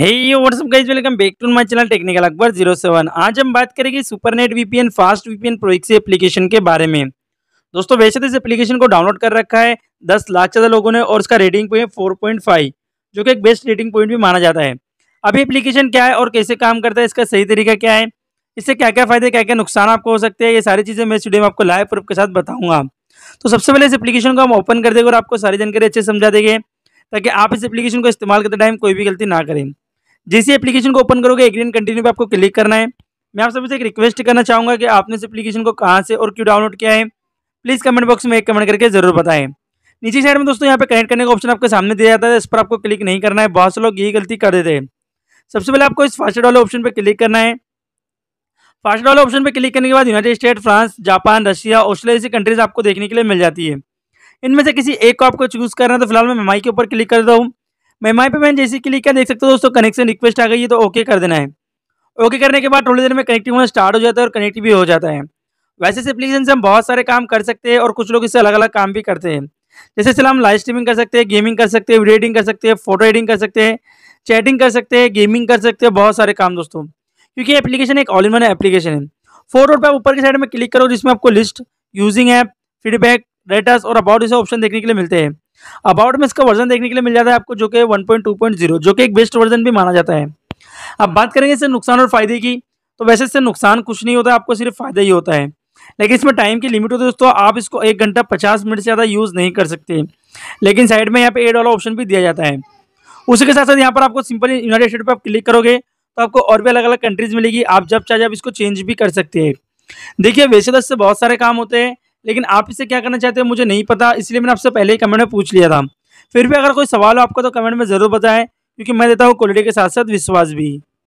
hey what's up guys welcome back to my channel technical Akbar zero seven आज हम बात करेंगे Supernet VPN fast VPN proxy application के बारे में दोस्तों वैसे तो इस एप्लीकेशन को डाउनलोड कर रखा है दस लाख ज़्यादा लोगों ने और इसका rating point four point five जो कि एक बेस्ट रेटिंग पॉइंट भी माना जाता है अभी एप्लीकेशन क्या है और कैसे काम करता है इसका सही तरीका क्या है इससे क्या क्या फ़ायदे क्या क्या नुकसान आपको हो सकते हैं ये सारी चीज़ें मैं इस वीडियो में आपको लाइव प्रूफ के साथ बताऊँगा तो सबसे पहले इस एप्लीकेशन को हम ओपन कर देंगे और आपको सारी जानकारी अच्छे समझा देंगे ताकि आप इस एप्लीकेशन को इस्तेमाल करते टाइम कोई भी गलती ना करें जैसे एप्लीकेशन को ओपन करोगे एग्री एंड कंटिन्यू पे आपको क्लिक करना है मैं आप सभी से एक रिक्वेस्ट करना चाहूँगा कि आपने इस एप्लीकेशन को कहाँ से और क्यों डाउनलोड किया है प्लीज़ कमेंट बॉक्स में एक कमेंट करके जरूर बताएं नीचे साइड में दोस्तों यहाँ पे कनेक्ट करने का ऑप्शन आपके सामने दिया जाता है इस पर आपको क्लिक नहीं करना है बहुत से लोग यही गलती कर देते हैं सबसे पहले आपको इस फास्ट वाले ऑप्शन पर क्लिक करना है फास्ट वाले ऑप्शन पर क्लिक करने के बाद United State France Japan Russia Australia जैसी कंट्रीज आपको देखने के लिए मिल जाती है इनमें से किसी एक को आपको चूज़ करना है तो फिलहाल मैं माई के ऊपर क्लिक करता हूँ माई पे मैं जैसे क्लिक किया देख सकते हो दोस्तों कनेक्शन रिक्वेस्ट आ गई है तो ओके कर देना है ओके करने के बाद थोड़ी देर में कनेक्टिव होना स्टार्ट हो जाता है और कनेक्टिव भी हो जाता है वैसे इस एप्लीकेशन से हम बहुत सारे काम कर सकते हैं और कुछ लोग इससे अलग अलग काम भी करते हैं जैसे चलो हम लाइव स्ट्रीमिंग कर सकते हैं गेमिंग कर सकते हैं वीडियो एडिंग कर सकते हैं फोटो एडिंग कर सकते हैं चैटिंग कर सकते हैं गेमिंग कर सकते हैं बहुत सारे काम दोस्तों क्योंकि एप्लीकेशन एक ऑल इन वन एप्लीकेशन है फोटो पर ऊपर की साइड में क्लिक करो जिसमें आपको list using app feedback datas और अबाउट जैसे ऑप्शन देखने के लिए मिलते हैं अबाउट में इसका वर्जन देखने के लिए मिल जाता है आपको जो कि जीरो जो कि एक बेस्ट वर्जन भी माना जाता है अब बात करेंगे इससे नुकसान और फायदे की तो वैसे इससे नुकसान कुछ नहीं होता आपको सिर्फ फायदा ही होता है लेकिन इसमें टाइम की लिमिट होती है दोस्तों आप इसको एक घंटा पचास मिनट से ज़्यादा यूज़ नहीं कर सकते लेकिन साइड में यहाँ पे एड वाला ऑप्शन भी दिया जाता है उसी के साथ साथ यहाँ पर आपको सिंपल यूनाइटेड स्टेट पर आप क्लिक करोगे तो आपको और भी अलग अलग कंट्रीज मिलेगी आप जब चाहे आप इसको चेंज भी कर सकते हैं देखिए वैसे तो इससे बहुत सारे काम होते हैं लेकिन आप इसे क्या करना चाहते हो मुझे नहीं पता इसलिए मैंने आपसे पहले ही कमेंट में पूछ लिया था फिर भी अगर कोई सवाल हो आपका तो कमेंट में ज़रूर बताएं क्योंकि मैं देता हूँ क्वालिटी के साथ साथ विश्वास भी